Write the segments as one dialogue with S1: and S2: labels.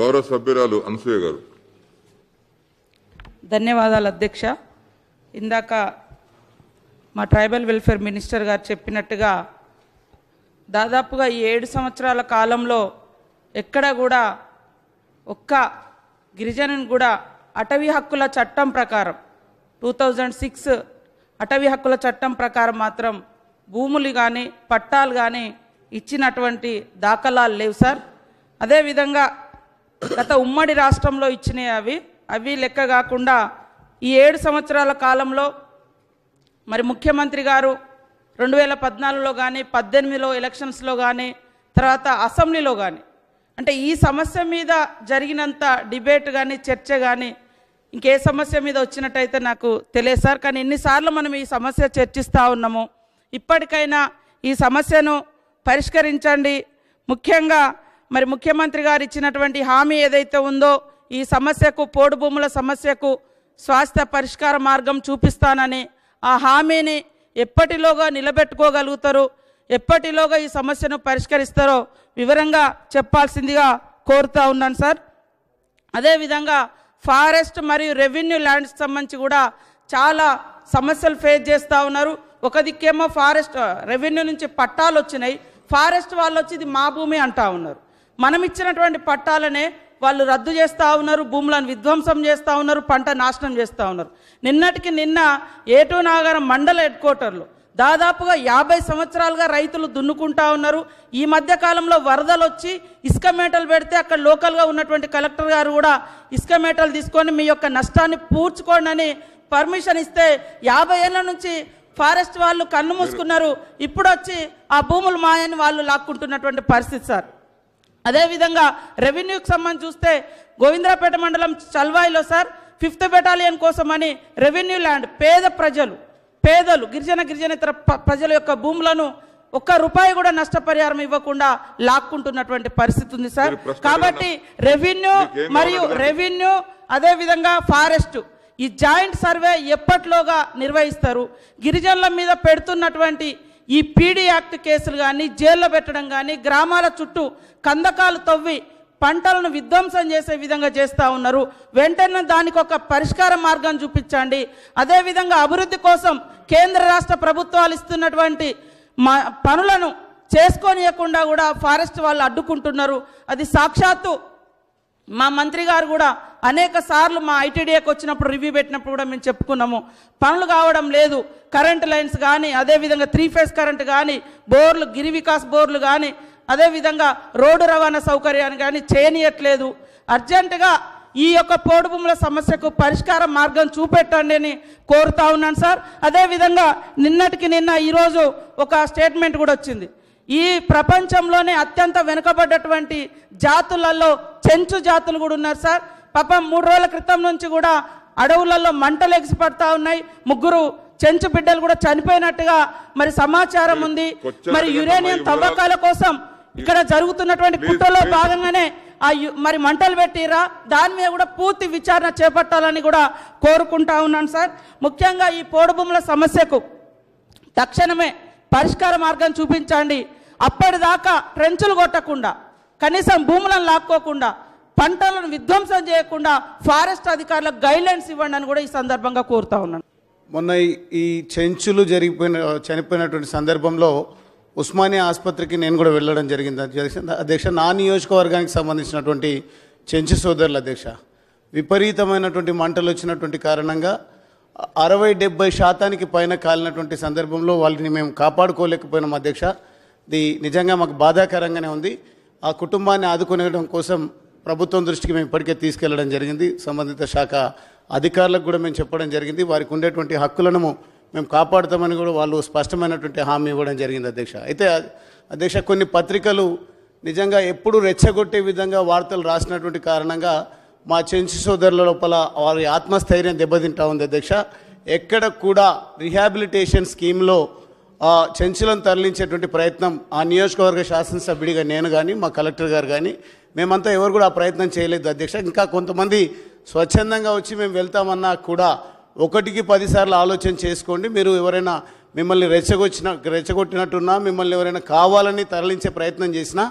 S1: గౌరవ సభ్యురాలు అనసూయ గారు ధన్యవాదాలు అధ్యక్ష ఇందాక మా ట్రైబల్ వెల్ఫేర్ మినిస్టర్ గారు చెప్పినట్టుగా దాదాపుగా ఈ ఏడు సంవత్సరాల కాలంలో ఎక్కడ కూడా ఒక్క గిరిజను కూడా అటవీ హక్కుల చట్టం ప్రకారం టూ థౌజండ్ సిక్స్ అటవీ హక్కుల చట్టం ప్రకారం మాత్రం భూములు కానీ పట్టాలు కానీ ఇచ్చినటువంటి దాఖలాలు లేవు సార్ అదేవిధంగా గత ఉమ్మడి రాష్ట్రంలో ఇచ్చినాయి అవి అవి లెక్క కాకుండా ఈ ఏడు సంవత్సరాల కాలంలో మరి ముఖ్యమంత్రి గారు రెండు వేల పద్నాలుగులో కానీ పద్దెనిమిదిలో ఎలక్షన్స్లో కానీ తర్వాత అసెంబ్లీలో కానీ అంటే ఈ సమస్య మీద జరిగినంత డిబేట్ కానీ చర్చ కానీ ఇంకే సమస్య మీద వచ్చినట్టయితే నాకు తెలియదు సార్ కానీ ఎన్నిసార్లు మనం ఈ సమస్య చర్చిస్తూ ఉన్నాము ఇప్పటికైనా ఈ సమస్యను పరిష్కరించండి ముఖ్యంగా మరి ముఖ్యమంత్రి గారు ఇచ్చినటువంటి హామీ ఏదైతే ఉందో ఈ సమస్యకు పోడు భూముల సమస్యకు స్వాస్థ్య పరిష్కార మార్గం చూపిస్తానని ఆ హామీని ఎప్పటిలోగా నిలబెట్టుకోగలుగుతారు ఎప్పటిలోగా ఈ సమస్యను పరిష్కరిస్తారో వివరంగా చెప్పాల్సిందిగా కోరుతూ ఉన్నాను సార్ అదేవిధంగా ఫారెస్ట్ మరియు రెవెన్యూ ల్యాండ్స్ సంబంధించి కూడా చాలా సమస్యలు ఫేస్ చేస్తూ ఉన్నారు ఒక దిక్కేమో ఫారెస్ట్ రెవెన్యూ నుంచి పట్టాలు వచ్చినాయి ఫారెస్ట్ వాళ్ళు వచ్చి ఇది మా భూమి అంటా ఉన్నారు మనం ఇచ్చినటువంటి పట్టాలనే వాళ్ళు రద్దు చేస్తూ ఉన్నారు భూములను విధ్వంసం చేస్తూ ఉన్నారు పంట నాశనం చేస్తూ ఉన్నారు నిన్నటికి నిన్న ఏటూ నాగారం మండల హెడ్ క్వార్టర్లో దాదాపుగా యాభై సంవత్సరాలుగా రైతులు దున్నుకుంటా ఉన్నారు ఈ మధ్య కాలంలో వరదలు వచ్చి ఇసుక మేటలు పెడితే అక్కడ లోకల్గా ఉన్నటువంటి కలెక్టర్ గారు కూడా ఇసుక మేటలు తీసుకొని మీ యొక్క నష్టాన్ని పూడ్చుకోండి అని పర్మిషన్ ఇస్తే యాభై ఏళ్ళ నుంచి ఫారెస్ట్ వాళ్ళు కన్ను మూసుకున్నారు ఇప్పుడు వచ్చి ఆ భూములు మాయని వాళ్ళు లాక్కుంటున్నటువంటి పరిస్థితి సార్ అదేవిధంగా రెవెన్యూకి సంబంధించి చూస్తే గోవిందరాపేట మండలం చల్వాయిలో సార్ ఫిఫ్త్ బెటాలియన్ కోసమని రెవెన్యూ ల్యాండ్ పేద ప్రజలు పేదలు గిరిజన గిరిజనేతర ప్రజల యొక్క భూములను ఒక్క రూపాయి కూడా నష్టపరిహారం ఇవ్వకుండా లాక్కుంటున్నటువంటి పరిస్థితి ఉంది సార్ కాబట్టి రెవెన్యూ మరియు రెవెన్యూ అదేవిధంగా ఫారెస్ట్ ఈ జాయింట్ సర్వే ఎప్పట్లోగా నిర్వహిస్తారు గిరిజనుల మీద పెడుతున్నటువంటి ఈ పీడీ యాక్ట్ కేసులు కానీ జైల్లో పెట్టడం కానీ గ్రామాల చుట్టూ కందకాలు తవ్వి పంటలను విధ్వంసం చేసే విధంగా చేస్తూ ఉన్నారు వెంటనే దానికి ఒక పరిష్కార మార్గం చూపించండి అదేవిధంగా అభివృద్ధి కోసం కేంద్ర రాష్ట్ర ప్రభుత్వాలు ఇస్తున్నటువంటి పనులను చేసుకోనియకుండా కూడా ఫారెస్ట్ వాళ్ళు అడ్డుకుంటున్నారు అది సాక్షాత్తు మా మంత్రి గారు కూడా అనేక సార్లు మా ఐటీడీఏకి వచ్చినప్పుడు రివ్యూ పెట్టినప్పుడు కూడా మేము చెప్పుకున్నాము పనులు కావడం లేదు కరెంట్ లైన్స్ కానీ అదేవిధంగా త్రీ ఫేజ్ కరెంట్ కానీ బోర్లు గిరి వికాస్ బోర్లు కానీ అదేవిధంగా రోడ్డు రవాణా సౌకర్యాన్ని కానీ చేయనీయట్లేదు అర్జెంటుగా ఈ యొక్క పోడుభూముల సమస్యకు పరిష్కార మార్గం చూపెట్టండి అని కోరుతా ఉన్నాను సార్ అదేవిధంగా నిన్నటికి నిన్న ఈరోజు ఒక స్టేట్మెంట్ కూడా వచ్చింది ఈ ప్రపంచంలోనే అత్యంత వెనుకబడ్డటువంటి జాతులలో చెంచు జాతులు కూడా ఉన్నారు సార్ పాపం మూడు రోజుల క్రితం నుంచి కూడా అడవులలో మంటలు ఎగిసిపడతా ఉన్నాయి ముగ్గురు చెంచు బిడ్డలు కూడా చనిపోయినట్టుగా మరి సమాచారం ఉంది మరి యురేనియం తవ్వకాల కోసం ఇక్కడ జరుగుతున్నటువంటి కుట్రలో భాగంగానే ఆ మరి మంటలు పెట్టిరా దాని మీద కూడా పూర్తి విచారణ చేపట్టాలని కూడా కోరుకుంటా ఉన్నాను సార్ ముఖ్యంగా ఈ పోడు సమస్యకు తక్షణమే పరిష్కార మార్గం చూపించండి అప్పటిదాకా ట్రెంచులు కొట్టకుండా కనీసం భూములను లాక్కోకుండా పంటలను విధ్వంసం చేయకుండా ఫారెస్ట్ అధికారులకు గైడ్లైన్స్ ఇవ్వండి అని కూడా ఈ సందర్భంగా కోరుతా ఉన్నాను
S2: మొన్న ఈ చెంచులు జరిగిపోయిన చనిపోయినటువంటి సందర్భంలో ఉస్మానియా ఆసుపత్రికి నేను కూడా వెళ్ళడం జరిగింది అధ్యక్ష అధ్యక్ష నా నియోజకవర్గానికి సంబంధించినటువంటి చెంచు సోదరుల అధ్యక్ష విపరీతమైనటువంటి మంటలు వచ్చినటువంటి కారణంగా అరవై డెబ్బై శాతానికి పైన కాలినటువంటి సందర్భంలో వాళ్ళని మేము కాపాడుకోలేకపోయినాం అధ్యక్ష ఇది నిజంగా మాకు బాధాకరంగానే ఉంది ఆ కుటుంబాన్ని ఆదుకునేయడం కోసం ప్రభుత్వం దృష్టికి మేము ఇప్పటికే తీసుకెళ్లడం జరిగింది సంబంధిత శాఖ అధికారులకు కూడా మేము చెప్పడం జరిగింది వారికి ఉండేటువంటి హక్కులను మేము కాపాడుతామని కూడా వాళ్ళు స్పష్టమైనటువంటి హామీ ఇవ్వడం జరిగింది అధ్యక్ష అయితే అధ్యక్ష కొన్ని పత్రికలు నిజంగా ఎప్పుడు రెచ్చగొట్టే విధంగా వార్తలు రాసినటువంటి కారణంగా మా చెంచు సోదరుల లోపల వారి ఆత్మస్థైర్యం దెబ్బతింటా ఉంది అధ్యక్ష ఎక్కడ కూడా రిహాబిలిటేషన్ స్కీమ్లో ఆ చెంచులను తరలించేటువంటి ప్రయత్నం ఆ నియోజకవర్గ శాసనసభ్యుడిగా నేను కానీ మా కలెక్టర్ గారు కానీ మేమంతా ఎవరు కూడా ఆ ప్రయత్నం చేయలేదు అధ్యక్ష ఇంకా కొంతమంది స్వచ్ఛందంగా వచ్చి మేము వెళ్తామన్నా కూడా ఒకటికి పదిసార్లు ఆలోచన చేసుకోండి మీరు ఎవరైనా మిమ్మల్ని రెచ్చగొచ్చిన రెచ్చగొట్టినట్టున్నా మిమ్మల్ని ఎవరైనా కావాలని తరలించే ప్రయత్నం చేసినా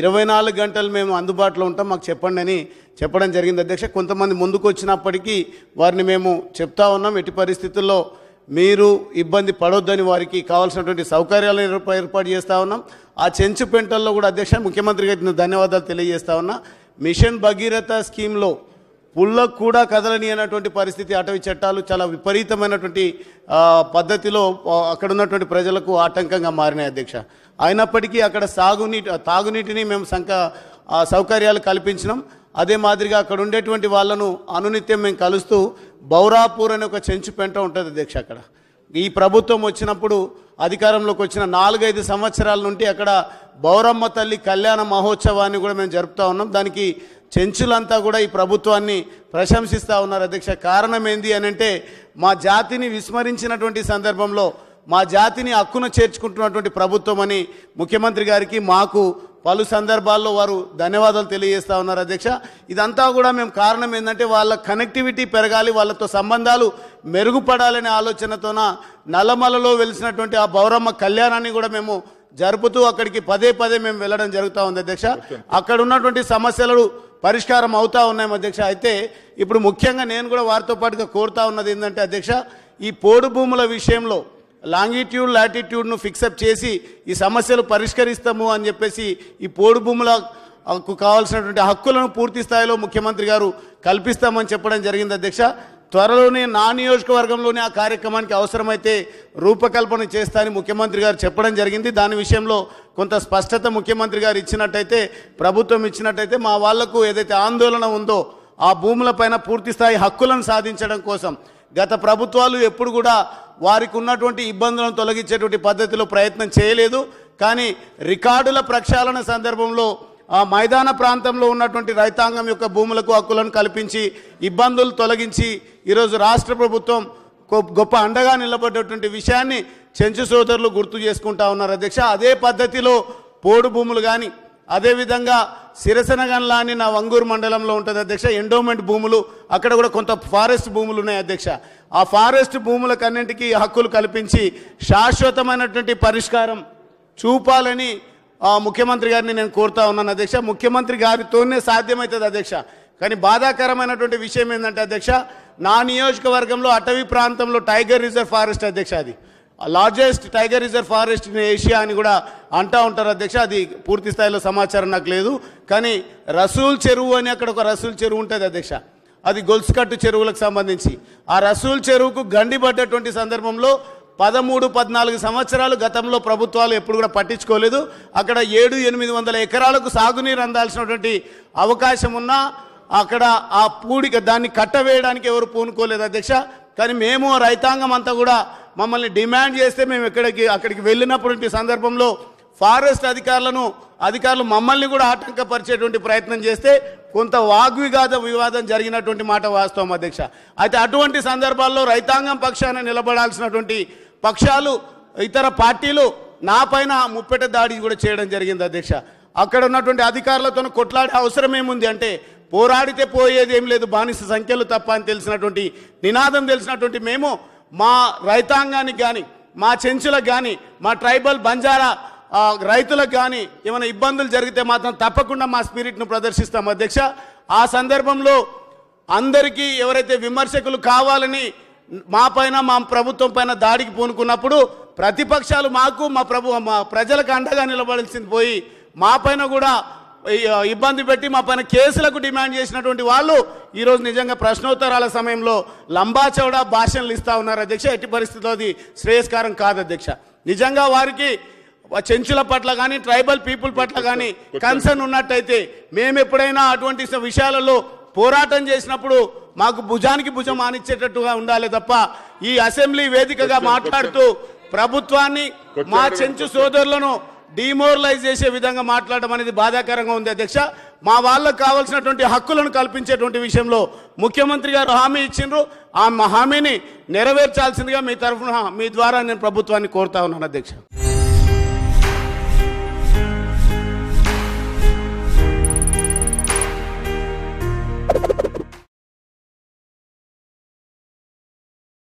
S2: ఇరవై నాలుగు గంటలు మేము అందుబాటులో ఉంటాం మాకు చెప్పండి అని చెప్పడం జరిగింది అధ్యక్ష కొంతమంది ముందుకు వచ్చినప్పటికీ వారిని మేము చెప్తా ఉన్నాం ఎట్టి పరిస్థితుల్లో మీరు ఇబ్బంది పడొద్దని వారికి కావాల్సినటువంటి సౌకర్యాలు ఏర్పాటు చేస్తూ ఉన్నాం ఆ చెంచు పెంటల్లో కూడా అధ్యక్ష ముఖ్యమంత్రి గారికి ధన్యవాదాలు తెలియజేస్తా ఉన్నా మిషన్ భగీరథ స్కీమ్లో పుల్లకు కూడా కదలని అనేటువంటి పరిస్థితి అటవీ చట్టాలు చాలా విపరీతమైనటువంటి పద్ధతిలో అక్కడ ఉన్నటువంటి ప్రజలకు ఆటంకంగా మారినాయి అధ్యక్ష అయినప్పటికీ అక్కడ సాగునీటి తాగునీటిని మేము సంక సౌకర్యాలు కల్పించినాం అదే మాదిరిగా అక్కడ ఉండేటువంటి వాళ్ళను అనునిత్యం మేము కలుస్తూ బౌరాపూర్ అనే ఒక చెంచు పెంట ఉంటుంది అధ్యక్ష అక్కడ ఈ ప్రభుత్వం వచ్చినప్పుడు అధికారంలోకి వచ్చిన నాలుగైదు సంవత్సరాల నుండి అక్కడ బౌరమ్మ తల్లి కళ్యాణ మహోత్సవాన్ని కూడా మేము జరుపుతూ ఉన్నాం దానికి చెంచులంతా కూడా ఈ ప్రభుత్వాన్ని ప్రశంసిస్తూ ఉన్నారు అధ్యక్ష కారణం ఏంది అని అంటే మా జాతిని విస్మరించినటువంటి సందర్భంలో మా జాతిని హక్కును చేర్చుకుంటున్నటువంటి ప్రభుత్వం అని ముఖ్యమంత్రి గారికి మాకు పలు సందర్భాల్లో వారు ధన్యవాదాలు తెలియజేస్తా ఉన్నారు అధ్యక్ష ఇదంతా కూడా మేము కారణం ఏంటంటే వాళ్ళ కనెక్టివిటీ పెరగాలి వాళ్ళతో సంబంధాలు మెరుగుపడాలనే ఆలోచనతోన నల్లమలలో వెలిసినటువంటి ఆ బౌరమ్మ కళ్యాణాన్ని కూడా మేము జరుపుతూ అక్కడికి పదే పదే మేము వెళ్ళడం జరుగుతూ ఉంది అధ్యక్ష అక్కడ ఉన్నటువంటి సమస్యలు పరిష్కారం అవుతూ ఉన్నాయి అధ్యక్ష అయితే ఇప్పుడు ముఖ్యంగా నేను కూడా వారితో పాటుగా కోరుతా ఉన్నది ఏంటంటే అధ్యక్ష ఈ పోడు భూముల విషయంలో లాంగిట్యూడ్ లాటిట్యూడ్ను ఫిక్సప్ చేసి ఈ సమస్యలు పరిష్కరిస్తాము అని చెప్పేసి ఈ పోడు భూములకు కావాల్సినటువంటి హక్కులను పూర్తి స్థాయిలో ముఖ్యమంత్రి గారు కల్పిస్తామని చెప్పడం జరిగింది అధ్యక్ష త్వరలోనే నా నియోజకవర్గంలోనే ఆ కార్యక్రమానికి అవసరమైతే రూపకల్పన చేస్తానని ముఖ్యమంత్రి గారు చెప్పడం జరిగింది దాని విషయంలో కొంత స్పష్టత ముఖ్యమంత్రి గారు ఇచ్చినట్టయితే ప్రభుత్వం ఇచ్చినట్టయితే మా వాళ్లకు ఏదైతే ఆందోళన ఉందో ఆ భూములపైన పూర్తిస్థాయి హక్కులను సాధించడం కోసం గత ప్రభుత్వాలు ఎప్పుడు కూడా వారికి ఉన్నటువంటి ఇబ్బందులను తొలగించేటువంటి పద్ధతిలో ప్రయత్నం చేయలేదు కానీ రికార్డుల ప్రక్షాళన సందర్భంలో ఆ మైదాన ప్రాంతంలో ఉన్నటువంటి రైతాంగం యొక్క భూములకు హక్కులను కల్పించి ఇబ్బందులు తొలగించి ఈరోజు రాష్ట్ర ప్రభుత్వం గొప్ప అండగా నిలబడేటువంటి విషయాన్ని చెంచు సోదరులు గుర్తు చేసుకుంటా ఉన్నారు అధ్యక్ష అదే పద్ధతిలో పోడు భూములు కానీ అదేవిధంగా సిరసనగన్ లాని నా వంగూరు మండలంలో ఉంటుంది అధ్యక్ష ఎండోమెంట్ భూములు అక్కడ కూడా కొంత ఫారెస్ట్ భూములు ఉన్నాయి అధ్యక్ష ఆ ఫారెస్ట్ భూములకన్నింటికి హక్కులు కల్పించి శాశ్వతమైనటువంటి పరిష్కారం చూపాలని ముఖ్యమంత్రి గారిని నేను కోరుతా ఉన్నాను అధ్యక్ష ముఖ్యమంత్రి గారితోనే సాధ్యమవుతుంది అధ్యక్ష కానీ బాధాకరమైనటువంటి విషయం ఏంటంటే అధ్యక్ష నా నియోజకవర్గంలో అటవీ ప్రాంతంలో టైగర్ రిజర్వ్ ఫారెస్ట్ అధ్యక్ష అది largest tiger reserve forest in Asia అని కూడా అంటూ ఉంటారు అధ్యక్ష అది పూర్తి స్థాయిలో సమాచారం నాకు లేదు కానీ రసూల్ చెరువు అని అక్కడ ఒక రసూల్ చెరువు ఉంటుంది అధ్యక్ష అది గొలుసుకట్టు చెరువులకు సంబంధించి ఆ రసూల్ చెరువుకు గండి పడ్డటువంటి సందర్భంలో పదమూడు పద్నాలుగు సంవత్సరాలు గతంలో ప్రభుత్వాలు ఎప్పుడు కూడా పట్టించుకోలేదు అక్కడ ఏడు ఎనిమిది వందల ఎకరాలకు సాగునీరు అందాల్సినటువంటి అవకాశం ఉన్నా అక్కడ ఆ పూడిక దాన్ని కట్టవేయడానికి ఎవరు పూనుకోలేదు అధ్యక్ష కానీ మేము రైతాంగం అంతా కూడా మమ్మల్ని డిమాండ్ చేస్తే మేము ఇక్కడికి అక్కడికి వెళ్ళినప్పుడు సందర్భంలో ఫారెస్ట్ అధికారులను అధికారులు మమ్మల్ని కూడా ఆటంకపరిచేటువంటి ప్రయత్నం చేస్తే కొంత వాగ్వివాద వివాదం జరిగినటువంటి మాట వాస్తవం అధ్యక్ష అయితే అటువంటి సందర్భాల్లో రైతాంగం పక్షాన నిలబడాల్సినటువంటి పక్షాలు ఇతర పార్టీలు నా పైన ముప్పెట దాడి కూడా చేయడం జరిగింది అధ్యక్ష అక్కడ ఉన్నటువంటి అధికారులతో కొట్లాడే అవసరం ఏముంది అంటే పోరాడితే పోయేది ఏం లేదు బానిస సంఖ్యలు తప్ప అని తెలిసినటువంటి నినాదం తెలిసినటువంటి మేము మా రైతాంగానికి కానీ మా చెంచులకు కానీ మా ట్రైబల్ బంజారా రైతులకు కానీ ఏమైనా ఇబ్బందులు జరిగితే మాత్రం తప్పకుండా మా స్పిరిట్ను ప్రదర్శిస్తాం అధ్యక్ష ఆ సందర్భంలో అందరికీ ఎవరైతే విమర్శకులు కావాలని మా పైన మా ప్రభుత్వం పైన దాడికి పూనుకున్నప్పుడు ప్రతిపక్షాలు మాకు మా ప్రభు మా ప్రజలకు అండగా నిలబడాల్సింది పోయి మా పైన కూడా ఇబ్బంది పెట్టి మా పైన కేసులకు డిమాండ్ చేసినటువంటి వాళ్ళు ఈరోజు నిజంగా ప్రశ్నోత్తరాల సమయంలో లంబాచౌడా భాషణలు ఇస్తూ ఉన్నారు అధ్యక్ష ఎట్టి పరిస్థితిలో అది శ్రేయస్కారం కాదు అధ్యక్ష నిజంగా వారికి చెంచుల పట్ల కానీ ట్రైబల్ పీపుల్ పట్ల కానీ కన్సర్న్ ఉన్నట్టయితే మేము ఎప్పుడైనా అటువంటి విషయాలలో పోరాటం చేసినప్పుడు మాకు భుజానికి భుజం ఆనిచ్చేటట్టుగా ఉండాలి తప్ప ఈ అసెంబ్లీ వేదికగా మాట్లాడుతూ ప్రభుత్వాన్ని మా చెంచు సోదరులను డిమోరలైజ్ చేసే విధంగా మాట్లాడడం అనేది బాధాకరంగా ఉంది అధ్యక్ష మా వాళ్ళకు కావాల్సినటువంటి హక్కులను కల్పించేటువంటి విషయంలో ముఖ్యమంత్రి గారు హామీ ఇచ్చిండ్రు ఆ హామీని నెరవేర్చాల్సిందిగా మీ తరఫున మీ ద్వారా నేను ప్రభుత్వాన్ని కోరుతా ఉన్నాను అధ్యక్ష